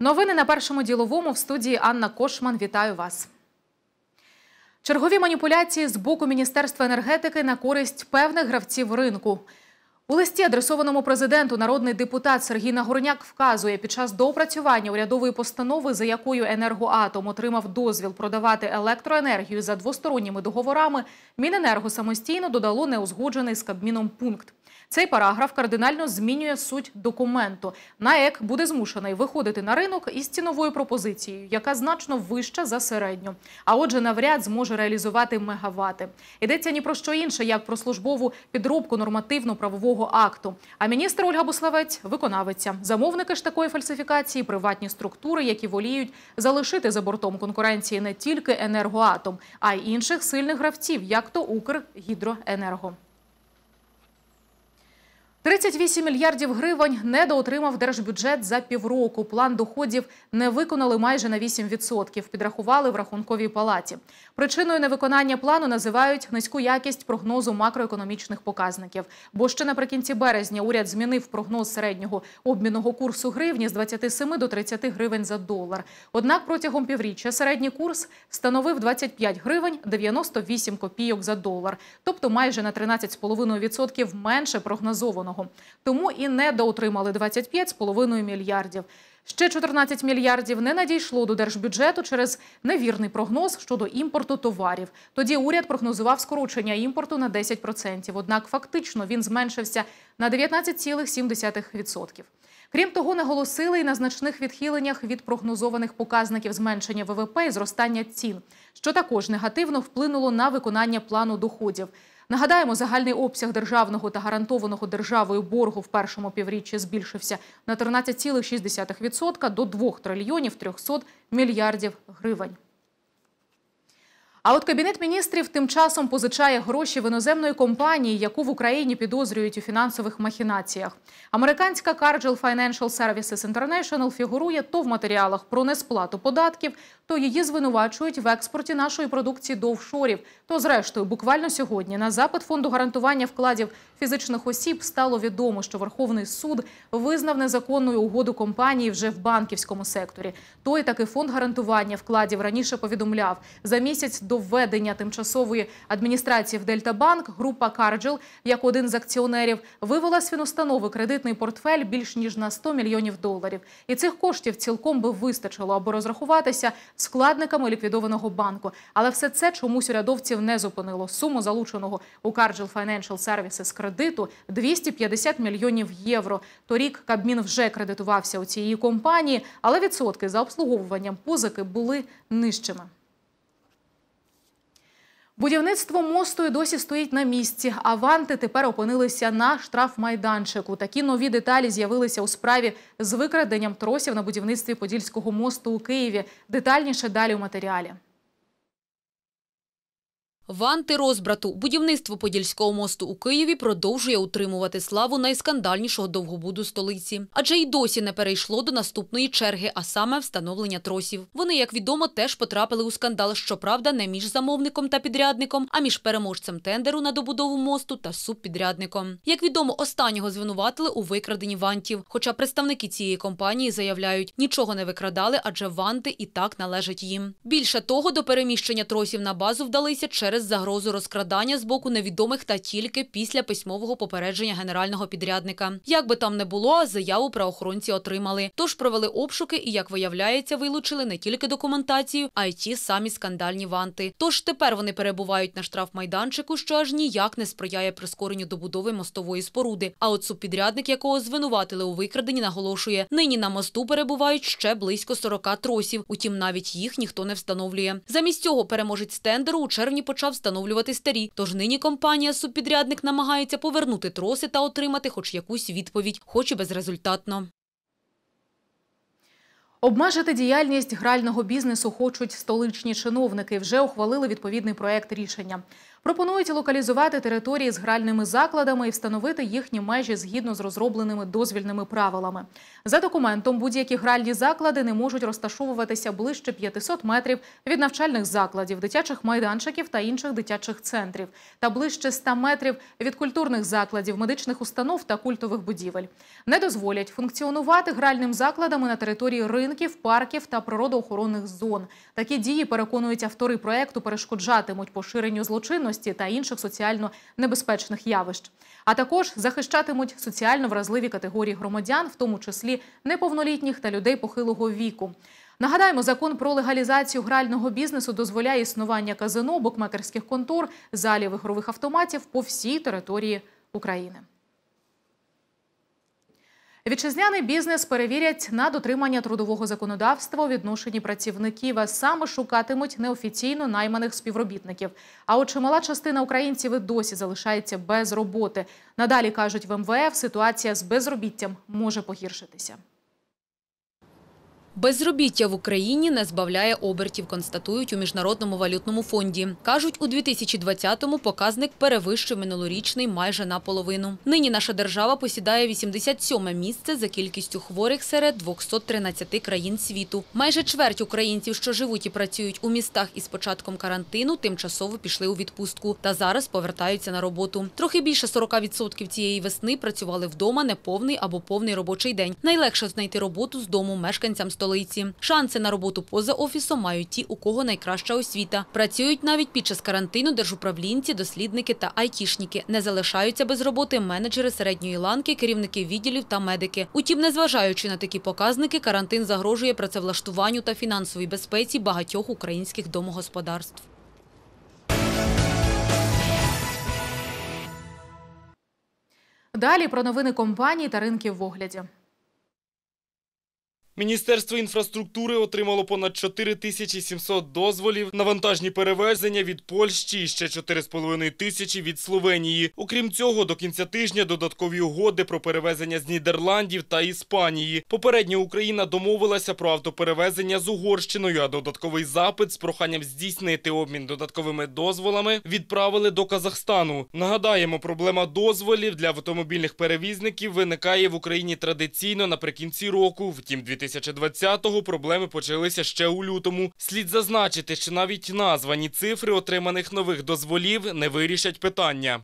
Новини на першому діловому в студії Анна Кошман. Вітаю вас. Чергові маніпуляції з боку Міністерства енергетики на користь певних гравців ринку. У листі, адресованому президенту, народний депутат Сергій Нагорняк вказує, під час доопрацювання урядової постанови, за якою енергоатом отримав дозвіл продавати електроенергію за двосторонніми договорами, Міненерго самостійно додало неузгоджений з Кабміном пункт. Цей параграф кардинально змінює суть документу. НАЕК буде змушений виходити на ринок із ціновою пропозицією, яка значно вища за середню. А отже, навряд зможе реалізувати мегавати. Йдеться ні про що інше, як про службову підробку нормативно-правового акту. А міністр Ольга Буславець виконавиця. Замовники ж такої фальсифікації, приватні структури, які воліють залишити за бортом конкуренції не тільки енергоатом, а й інших сильних гравців, як то Укргідроенерго. 38 мільярдів гривень недоотримав держбюджет за півроку. План доходів не виконали майже на 8%, Підрахували в рахунковій палаті. Причиною невиконання плану називають низьку якість прогнозу макроекономічних показників. Бо ще наприкінці березня уряд змінив прогноз середнього обмінного курсу гривні з 27 до 30 гривень за долар. Однак протягом півріччя середній курс становив 25 гривень 98 копійок за долар, тобто майже на 13,5% менше прогнозованого наступного. Тому і недоотримали 25,5 мільярдів. Ще 14 мільярдів не надійшло до держбюджету через невірний прогноз щодо імпорту товарів. Тоді уряд прогнозував скорочення імпорту на 10%, Однак фактично він зменшився на 19,7%. Крім того, наголосили і на значних відхиленнях від прогнозованих показників зменшення ВВП і зростання цін, що також негативно вплинуло на виконання плану доходів. Нагадаємо, загальний обсяг державного та гарантованого державою боргу в першому півріччі збільшився на 13,6% до 2 трильйонів 300 мільярдів гривень. А от кабінет міністрів тим часом позичає гроші в іноземної компанії, яку в Україні підозрюють у фінансових махінаціях. Американська Cargill Financial Services International фігурує то в матеріалах про несплату податків, то її звинувачують в експорті нашої продукції до офшорів. То, зрештою, буквально сьогодні на запит фонду гарантування вкладів фізичних осіб стало відомо, що Верховний суд визнав незаконною угоду компанії вже в банківському секторі. Той таки фонд гарантування вкладів раніше повідомляв за місяць до до введення тимчасової адміністрації в Дельтабанк група Карджел, як один з акціонерів, вивела з фінустанови кредитний портфель більш ніж на 100 мільйонів доларів. І цих коштів цілком би вистачило, аби розрахуватися складниками ліквідованого банку. Але все це чомусь урядовців не зупинило. Суму залученого у Cargill Financial Services кредиту 250 мільйонів євро. Торік Кабмін вже кредитувався у цієї компанії, але відсотки за обслуговуванням позики були нижчими. Будівництво мосту і досі стоїть на місці. Аванти тепер опинилися на штрафмайданчику. Такі нові деталі з'явилися у справі з викраденням тросів на будівництві Подільського мосту у Києві. Детальніше далі у матеріалі. В антирозбрату будівництво Подільського мосту у Києві продовжує утримувати славу найскандальнішого довгобуду столиці, адже й досі не перейшло до наступної черги, а саме встановлення тросів. Вони, як відомо, теж потрапили у скандал, щоправда, не між замовником та підрядником, а між переможцем тендеру на добудову мосту та субпідрядником. Як відомо, останнього звинуватили у викраденні вантів. Хоча представники цієї компанії заявляють, нічого не викрадали, адже ванти і так належать їм. Більше того, до переміщення тросів на базу вдалися через через загрозу розкрадання з боку невідомих та тільки після письмового попередження генерального підрядника. Як би там не було, заяву правоохоронці отримали. Тож провели обшуки і, як виявляється, вилучили не тільки документацію, а й ті самі скандальні ванти. Тож тепер вони перебувають на штрафмайданчику, що аж ніяк не сприяє прискоренню добудови мостової споруди. А от субпідрядник, якого звинуватили у викраденні, наголошує: нині на мосту перебувають ще близько 40 тросів. Утім, навіть їх ніхто не встановлює. Замість цього переможець тендеру у червні почав почав встановлювати старі. Тож нині компанія-субпідрядник намагається повернути троси та отримати хоч якусь відповідь, хоч і безрезультатно. Обмежити діяльність грального бізнесу хочуть столичні чиновники. Вже ухвалили відповідний проект рішення. Пропонують локалізувати території з гральними закладами і встановити їхні межі згідно з розробленими дозвільними правилами. За документом, будь-які гральні заклади не можуть розташовуватися ближче 500 метрів від навчальних закладів, дитячих майданчиків та інших дитячих центрів, та ближче 100 метрів від культурних закладів, медичних установ та культових будівель. Не дозволять функціонувати гральним закладами на території ринків, парків та природоохоронних зон. Такі дії переконують автори проекту, перешкоджатимуть поширенню злочину інвалідності та інших соціально небезпечних явищ. А також захищатимуть соціально вразливі категорії громадян, в тому числі неповнолітніх та людей похилого віку. Нагадаємо, закон про легалізацію грального бізнесу дозволяє існування казино, букмекерських контор, залів ігрових автоматів по всій території України. Вітчизняний бізнес перевірять на дотримання трудового законодавства у відношенні працівників, а саме шукатимуть неофіційно найманих співробітників. А от чимала частина українців і досі залишається без роботи. Надалі кажуть в МВФ, ситуація з безробіттям може погіршитися. Безробіття в Україні не збавляє обертів, констатують у міжнародному валютному фонді. кажуть у 2020-му показник перевищив минулорічний майже наполовину. Нині наша держава посідає 87-ме місце за кількістю хворих серед 213 країн світу. Майже чверть українців, що живуть і працюють у містах із початком карантину, тимчасово пішли у відпустку та зараз повертаються на роботу. Трохи більше 40% цієї весни працювали вдома неповний або повний робочий день. Найлегше знайти роботу з дому мешканцям 100 столиці. Шанси на роботу поза офісом мають ті, у кого найкраща освіта. Працюють навіть під час карантину держуправлінці, дослідники та айтішники. Не залишаються без роботи менеджери середньої ланки, керівники відділів та медики. Утім, незважаючи на такі показники, карантин загрожує працевлаштуванню та фінансовій безпеці багатьох українських домогосподарств. Далі про новини компаній та ринків в огляді. Міністерство інфраструктури отримало понад 4700 дозволів на вантажні перевезення від Польщі і ще 4,5 тисячі від Словенії. Окрім цього, до кінця тижня додаткові угоди про перевезення з Нідерландів та Іспанії. Попередньо Україна домовилася про автоперевезення з Угорщиною. А додатковий запит з проханням здійснити обмін додатковими дозволами відправили до Казахстану. Нагадаємо, проблема дозволів для автомобільних перевізників виникає в Україні традиційно наприкінці року. Втім, 2000 2020-го проблеми почалися ще у лютому. Слід зазначити, що навіть названі цифри отриманих нових дозволів не вирішать питання.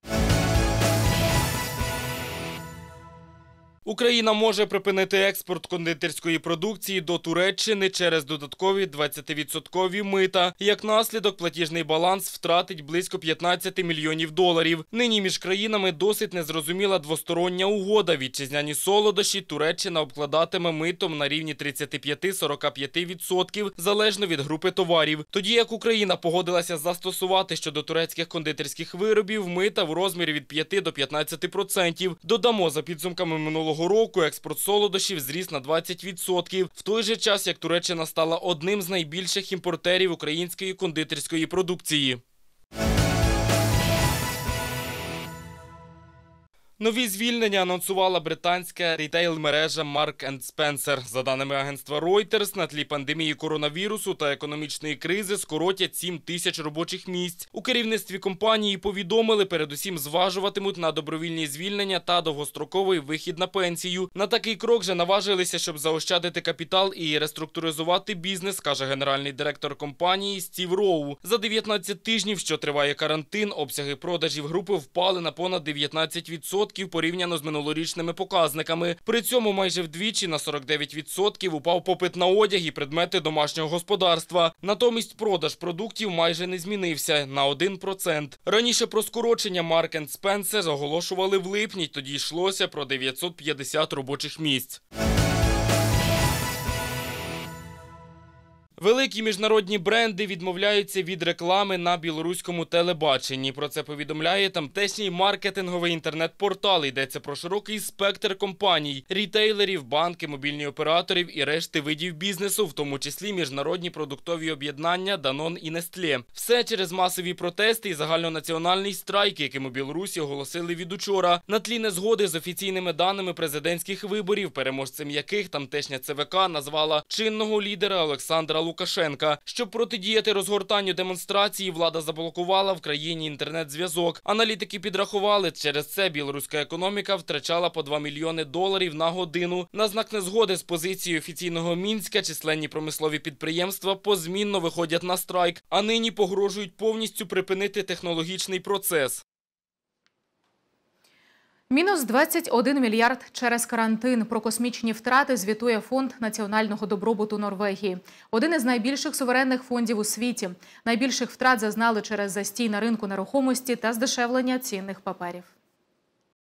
Україна може припинити експорт кондитерської продукції до Туреччини через додаткові 20-відсоткові мита. Як наслідок, платіжний баланс втратить близько 15 мільйонів доларів. Нині між країнами досить незрозуміла двостороння угода. Вітчизняні солодощі Туреччина обкладатиме митом на рівні 35-45 залежно від групи товарів. Тоді як Україна погодилася застосувати щодо турецьких кондитерських виробів мита в розмірі від 5 до 15 Додамо за підсумками минулого року експорт солодощів зріс на 20%, в той же час як Туреччина стала одним з найбільших імпортерів української кондитерської продукції. Нові звільнення анонсувала британська рітейл-мережа Mark Spencer. За даними агентства Reuters, на тлі пандемії коронавірусу та економічної кризи скоротять 7 тисяч робочих місць. У керівництві компанії повідомили, передусім зважуватимуть на добровільні звільнення та довгостроковий вихід на пенсію. На такий крок вже наважилися, щоб заощадити капітал і реструктуризувати бізнес, каже генеральний директор компанії Стів Роу. За 19 тижнів, що триває карантин, обсяги продажів групи впали на понад 19% відсотків порівняно з минулорічними показниками. При цьому майже вдвічі на 49 відсотків упав попит на одяг і предмети домашнього господарства. Натомість продаж продуктів майже не змінився на 1%. Раніше про скорочення Mark Spencer оголошували в липні, тоді йшлося про 950 робочих місць. Великі міжнародні бренди відмовляються від реклами на білоруському телебаченні. Про це повідомляє тамтешній маркетинговий інтернет-портал. Йдеться про широкий спектр компаній, рітейлерів, банки, мобільні операторів і решти видів бізнесу, в тому числі міжнародні продуктові об'єднання Данон і Нестлє. Все через масові протести і загальнонаціональний страйк, яким у Білорусі оголосили від учора. На тлі незгоди з офіційними даними президентських виборів, переможцем яких тамтешня ЦВК назвала чинного лідера Олександра Лукашенка. Лукашенка. Щоб протидіяти розгортанню демонстрації, влада заблокувала в країні інтернет-зв'язок. Аналітики підрахували, через це білоруська економіка втрачала по 2 мільйони доларів на годину. На знак незгоди з позицією офіційного мінська численні промислові підприємства позмінно виходять на страйк, а нині погрожують повністю припинити технологічний процес. Мінус 21 мільярд через карантин. Про космічні втрати звітує фонд національного добробуту Норвегії. Один із найбільших суверенних фондів у світі. Найбільших втрат зазнали через застій на ринку нерухомості та здешевлення цінних паперів.